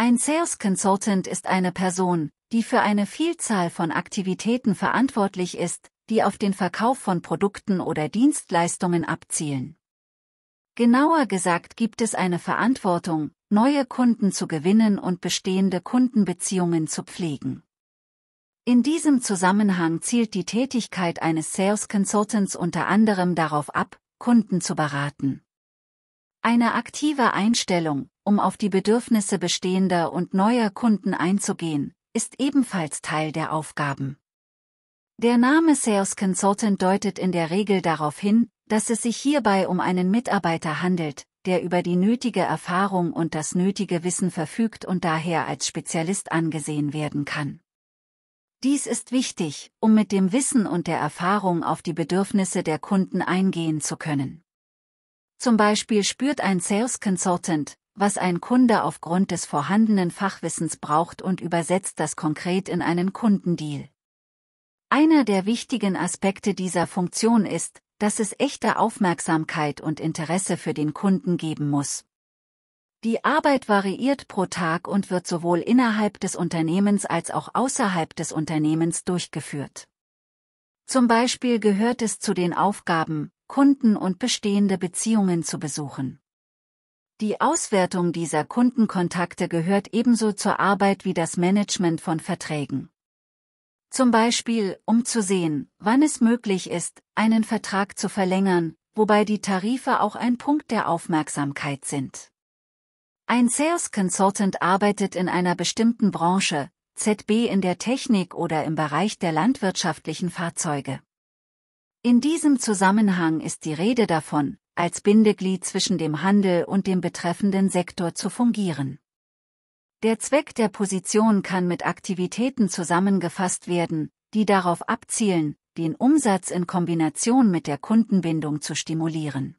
Ein Sales Consultant ist eine Person, die für eine Vielzahl von Aktivitäten verantwortlich ist, die auf den Verkauf von Produkten oder Dienstleistungen abzielen. Genauer gesagt gibt es eine Verantwortung, neue Kunden zu gewinnen und bestehende Kundenbeziehungen zu pflegen. In diesem Zusammenhang zielt die Tätigkeit eines Sales Consultants unter anderem darauf ab, Kunden zu beraten. Eine aktive Einstellung, um auf die Bedürfnisse bestehender und neuer Kunden einzugehen, ist ebenfalls Teil der Aufgaben. Der Name Sales Consultant deutet in der Regel darauf hin, dass es sich hierbei um einen Mitarbeiter handelt, der über die nötige Erfahrung und das nötige Wissen verfügt und daher als Spezialist angesehen werden kann. Dies ist wichtig, um mit dem Wissen und der Erfahrung auf die Bedürfnisse der Kunden eingehen zu können. Zum Beispiel spürt ein Sales Consultant, was ein Kunde aufgrund des vorhandenen Fachwissens braucht und übersetzt das konkret in einen Kundendeal. Einer der wichtigen Aspekte dieser Funktion ist, dass es echte Aufmerksamkeit und Interesse für den Kunden geben muss. Die Arbeit variiert pro Tag und wird sowohl innerhalb des Unternehmens als auch außerhalb des Unternehmens durchgeführt. Zum Beispiel gehört es zu den Aufgaben, Kunden und bestehende Beziehungen zu besuchen. Die Auswertung dieser Kundenkontakte gehört ebenso zur Arbeit wie das Management von Verträgen. Zum Beispiel, um zu sehen, wann es möglich ist, einen Vertrag zu verlängern, wobei die Tarife auch ein Punkt der Aufmerksamkeit sind. Ein Sales Consultant arbeitet in einer bestimmten Branche, ZB in der Technik oder im Bereich der landwirtschaftlichen Fahrzeuge. In diesem Zusammenhang ist die Rede davon, als Bindeglied zwischen dem Handel und dem betreffenden Sektor zu fungieren. Der Zweck der Position kann mit Aktivitäten zusammengefasst werden, die darauf abzielen, den Umsatz in Kombination mit der Kundenbindung zu stimulieren.